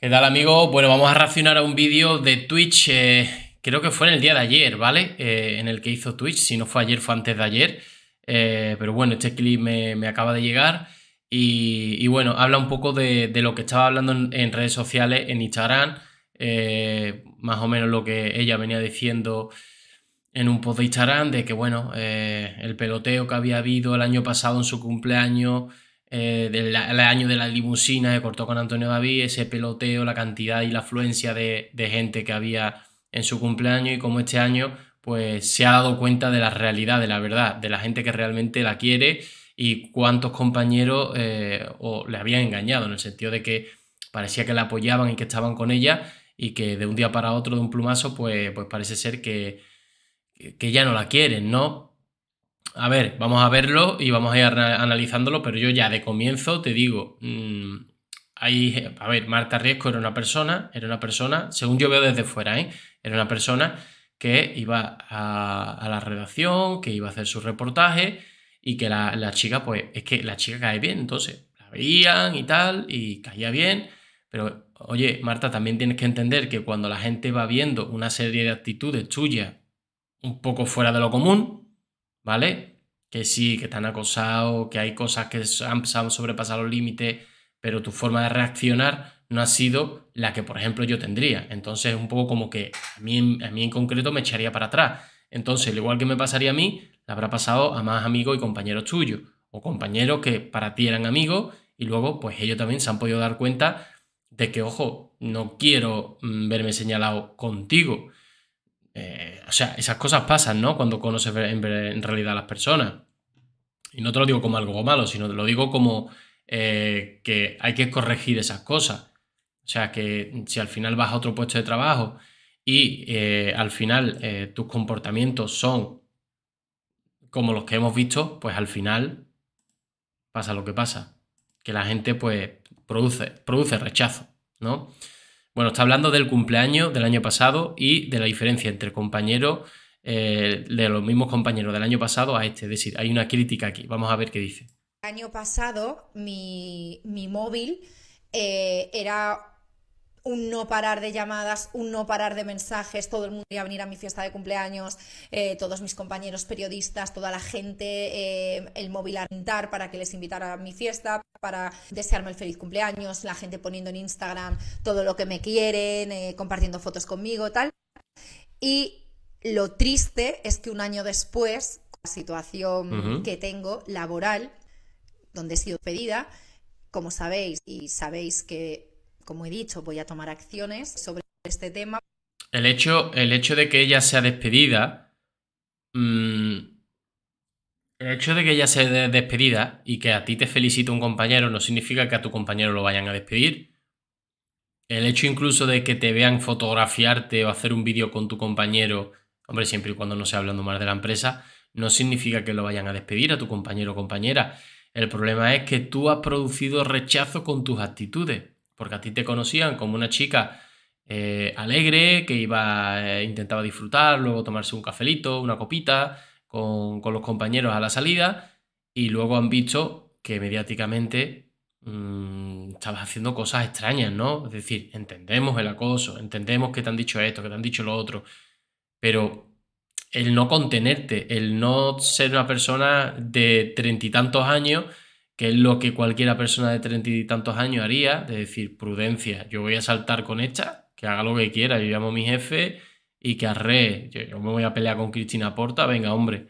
¿Qué tal amigos? Bueno, vamos a reaccionar a un vídeo de Twitch, eh, creo que fue en el día de ayer, ¿vale? Eh, en el que hizo Twitch, si no fue ayer fue antes de ayer, eh, pero bueno, este clip me, acaba de llegar y, bueno, habla un poco de, lo que estaba hablando en, en redes sociales, en Instagram, más o menos lo que ella venía diciendo en un post de Instagram, de que bueno, el peloteo que había habido el año pasado en su cumpleaños eh, del el año de la limusina que cortó con Antonio David, ese peloteo, la cantidad y la afluencia de, gente que había en su cumpleaños y como este año pues se ha dado cuenta de la realidad, de la verdad, de la gente que realmente la quiere y cuántos compañeros eh, o le habían engañado en el sentido de que parecía que la apoyaban y que estaban con ella y que de un día para otro de un plumazo pues, pues parece ser que, que ya no la quieren, ¿no? a ver, vamos a verlo y vamos a ir analizándolo, pero yo ya de comienzo te digo, mmm, a ver, Marta Riesco era una persona, era una persona, según yo veo desde fuera, ¿eh? era una persona que iba a, la redacción, que iba a hacer su reportaje y que la, la, chica, pues, es que la chica cae bien, entonces la veían y tal, y caía bien, pero oye, Marta, también tienes que entender que cuando la gente va viendo una serie de actitudes tuyas un poco fuera de lo común, ¿vale? Que sí, que te han acosado, que hay cosas que han, sobrepasado los límites, pero tu forma de reaccionar no ha sido la que, por ejemplo, yo tendría. Entonces, un poco como que a mí, a mí en concreto me echaría para atrás. Entonces, lo igual que me pasaría a mí, le habrá pasado a más amigos y compañeros tuyos, o compañeros que para ti eran amigos, y luego, pues ellos también se han podido dar cuenta de que, ojo, no quiero mm, verme señalado contigo. Eh, o sea, esas cosas pasan, ¿no? Cuando conoces en, realidad a las personas. Y no te lo digo como algo malo, sino te lo digo como eh, que hay que corregir esas cosas. O sea, que si al final vas a otro puesto de trabajo y eh, al final tus comportamientos son como los que hemos visto, pues al final pasa lo que pasa. Que la gente pues produce, produce rechazo, ¿no? Bueno, está hablando del cumpleaños del año pasado y de la diferencia entre compañeros eh, de los mismos compañeros del año pasado a este. Es decir, hay una crítica aquí. Vamos a ver qué dice. El año pasado mi, móvil eh, era un no parar de llamadas, un no parar de mensajes, todo el mundo iba a venir a mi fiesta de cumpleaños, eh, todos mis compañeros periodistas, toda la gente, eh, el móvil a rentar para que les invitara a mi fiesta, para desearme el feliz cumpleaños, la gente poniendo en Instagram todo lo que me quieren, eh, compartiendo fotos conmigo, tal. Y lo triste es que un año después, con la situación que tengo laboral, donde he sido pedida, como sabéis y sabéis que como he dicho, voy a tomar acciones sobre este tema. El hecho, el hecho de que ella sea despedida. Mm, el hecho de que ella sea despedida y que a ti te felicite un compañero no significa que a tu compañero lo vayan a despedir. El hecho incluso de que te vean fotografiarte o hacer un vídeo con tu compañero, hombre, siempre y cuando no sea hablando mal de la empresa, no significa que lo vayan a despedir a tu compañero o compañera. El problema es que tú has producido rechazo con tus actitudes porque a ti te conocían como una chica eh, alegre, que iba, eh, intentaba disfrutar, luego tomarse un cafelito, una copita con, los compañeros a la salida, y luego han visto que mediáticamente mm, estabas haciendo cosas extrañas, ¿no? Es decir, entendemos el acoso, entendemos que te han dicho esto, que te han dicho lo otro, pero el no contenerte, el no ser una persona de treinta y tantos años, que es lo que cualquiera persona de treinta y tantos años haría, de decir, prudencia, yo voy a saltar con esta, que haga lo que quiera, yo llamo a mi jefe y que arre. yo, me voy a pelear con Cristina Porta, venga hombre.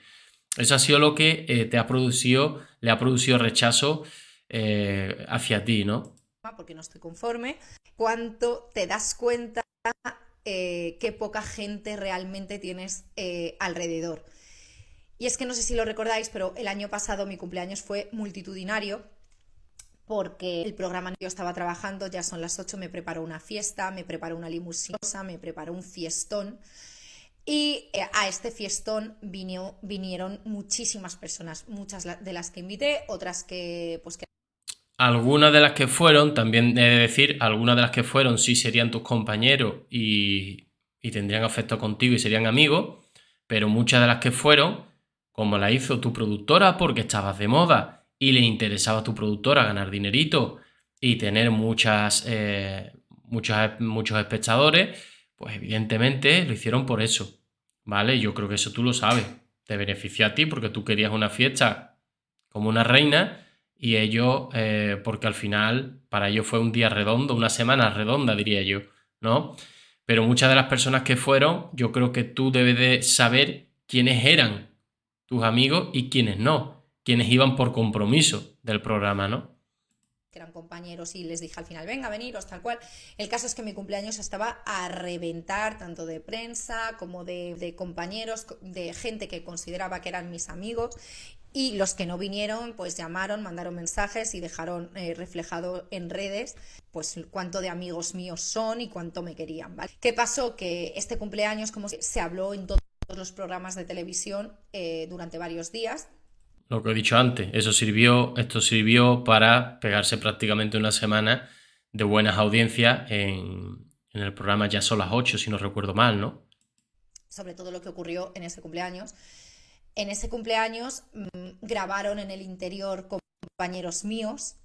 Eso ha sido lo que eh, te ha producido, le ha producido rechazo eh, hacia ti, ¿no? Porque no estoy conforme. ¿Cuánto te das cuenta eh, que poca gente realmente tienes alrededor? Y es que no sé si lo recordáis, pero el año pasado mi cumpleaños fue multitudinario porque el programa en el que yo estaba trabajando, ya son las 8, me preparó una fiesta, me preparó una limusina, me preparó un fiestón. Y eh, a este fiestón vinieron muchísimas personas, muchas de las que invité, otras pues, que Algunas de las que fueron, también he de decir, algunas de las que fueron sí serían tus compañeros y, y tendrían afecto contigo y serían amigos, pero muchas de las que fueron como la hizo tu productora porque estabas de moda y le interesaba a tu productora ganar dinerito y tener muchas, eh, muchos espectadores, pues evidentemente lo hicieron por eso, ¿vale? Yo creo que eso tú lo sabes. Te benefició a ti porque tú querías una fiesta como una reina y ellos, eh, porque al final para ellos fue un día redondo, una semana redonda, diría yo, ¿no? Pero muchas de las personas que fueron, yo creo que tú debes de saber quiénes eran tus amigos y quienes no, quienes iban por compromiso del programa, ¿no? que eran compañeros y les dije al final, venga, veniros, tal cual. El caso es que mi cumpleaños estaba a reventar, tanto de prensa como de, compañeros, de gente que consideraba que eran mis amigos. Y los que no vinieron, pues llamaron, mandaron mensajes y dejaron eh, reflejado en redes, pues cuánto de amigos míos son y cuánto me querían, ¿vale? ¿Qué pasó? Que este cumpleaños, como se habló en todo todos los programas de televisión eh, durante varios días. Lo que he dicho antes, eso sirvió, esto sirvió para pegarse prácticamente una semana de buenas audiencias en, el programa Ya son las 8, si no recuerdo mal, ¿no? Sobre todo lo que ocurrió en ese cumpleaños. En ese cumpleaños mm, grabaron en el interior compañeros míos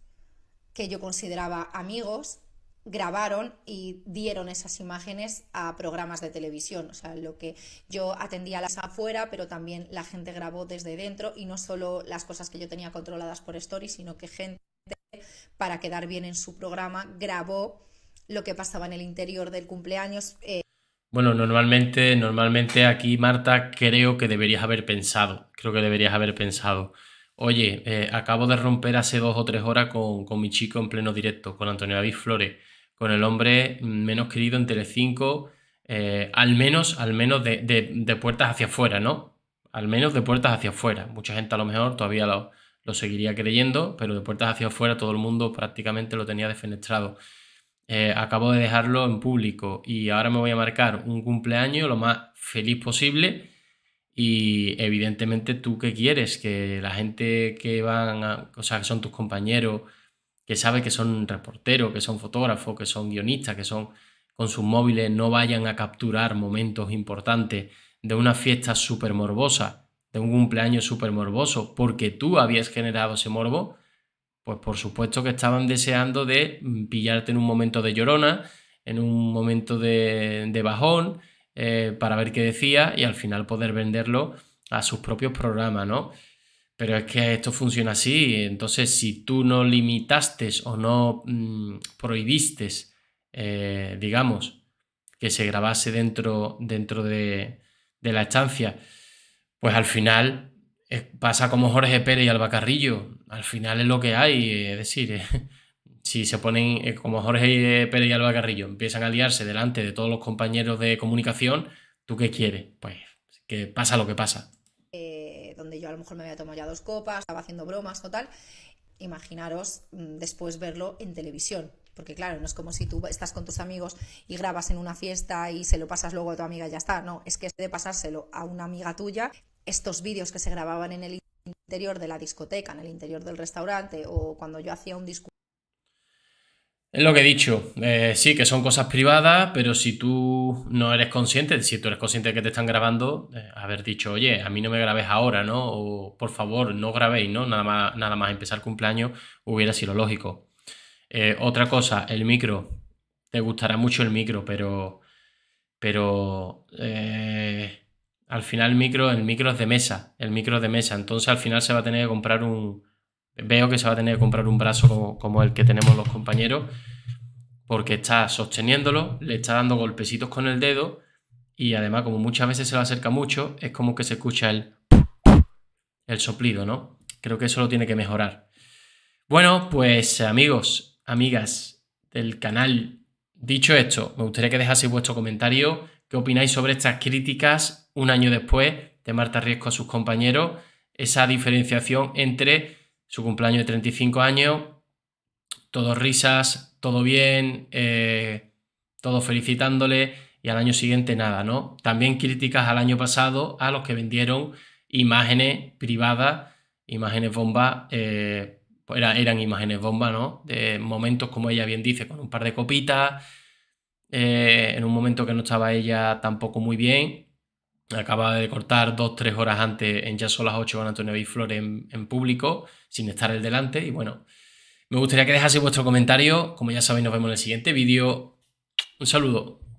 que yo consideraba amigos grabaron y dieron esas imágenes a programas de televisión. O sea, lo que yo atendía las afuera, pero también la gente grabó desde dentro y no solo las cosas que yo tenía controladas por Story, sino que gente, para quedar bien en su programa, grabó lo que pasaba en el interior del cumpleaños. Eh. Bueno, normalmente, normalmente aquí, Marta, creo que deberías haber pensado, creo que deberías haber pensado. Oye, eh, acabo de romper hace dos o tres horas con, con mi chico en pleno directo, con Antonio David Flores con el hombre menos querido en Telecinco, eh, al menos, al menos de, de, puertas hacia afuera, ¿no? Al menos de puertas hacia afuera. Mucha gente a lo mejor todavía lo, seguiría creyendo, pero de puertas hacia afuera todo el mundo prácticamente lo tenía defenestrado. Eh, acabo de dejarlo en público y ahora me voy a marcar un cumpleaños lo más feliz posible. Y evidentemente tú qué quieres, que la gente que van, a, o sea, que son tus compañeros, que sabe que son reporteros, que son fotógrafos, que son guionistas, que son con sus móviles, no vayan a capturar momentos importantes de una fiesta súper morbosa, de un cumpleaños súper morboso, porque tú habías generado ese morbo, pues por supuesto que estaban deseando de mm, pillarte en un momento de llorona, en un momento de, bajón, eh, para ver qué decía y al final poder venderlo a sus propios programas, ¿no? Pero es que esto funciona así. Entonces, si tú no limitaste o no mm, prohibiste, eh, digamos, que se grabase dentro, dentro de, la estancia, pues al final eh, pasa como Jorge Pérez y Albacarrillo. Al final es lo que hay. Es decir, eh, si se ponen como Jorge Pérez y Albacarrillo, empiezan a liarse delante de todos los compañeros de comunicación, ¿tú qué quieres? Pues que pasa lo que pasa yo a lo mejor me había tomado ya dos copas, estaba haciendo bromas, total. Imaginaros mm, después verlo en televisión, porque claro, no es como si tú estás con tus amigos y grabas en una fiesta y se lo pasas luego a tu amiga y ya está. No, es que de pasárselo a una amiga tuya, estos vídeos que se grababan en el interior de la discoteca, en el interior del restaurante o cuando yo hacía un discurso es lo que he dicho. Eh, sí, que son cosas privadas, pero si tú no eres consciente, si tú eres consciente de que te están grabando, eh, haber dicho, oye, a mí no me grabes ahora, ¿no? O por favor, no grabéis, ¿no? Nada más, nada más empezar cumpleaños hubiera sido lógico. Eh, otra cosa, el micro. Te gustará mucho el micro, pero. Pero. al final el micro, el micro es de mesa. El micro es de mesa. Entonces al final se va a tener que comprar un veo que se va a tener que comprar un brazo como, el que tenemos los compañeros, porque está sosteniéndolo, le está dando golpecitos con el dedo y además como muchas veces se lo acerca mucho, es como que se escucha el, el soplido, ¿no? Creo que eso lo tiene que mejorar. Bueno, pues amigos, amigas del canal, dicho esto, me gustaría que dejaseis vuestro comentario, qué opináis sobre estas críticas un año después de Marta Riesco a sus compañeros, esa diferenciación entre su cumpleaños de 35 años, todos risas, todo bien, todo eh, todos felicitándole y al año siguiente nada, ¿no? También críticas al año pasado a los que vendieron imágenes privadas, imágenes bomba, eh, eran imágenes bomba, ¿no? De momentos, como ella bien dice, con un par de copitas, eh, en un momento que no estaba ella tampoco muy bien, Acaba de cortar dos, tres horas antes en Ya son las 8 con Antonio y Flores en, en público, sin estar el delante. Y bueno, me gustaría que dejase vuestro comentario. Como ya sabéis, nos vemos en el siguiente vídeo. Un saludo.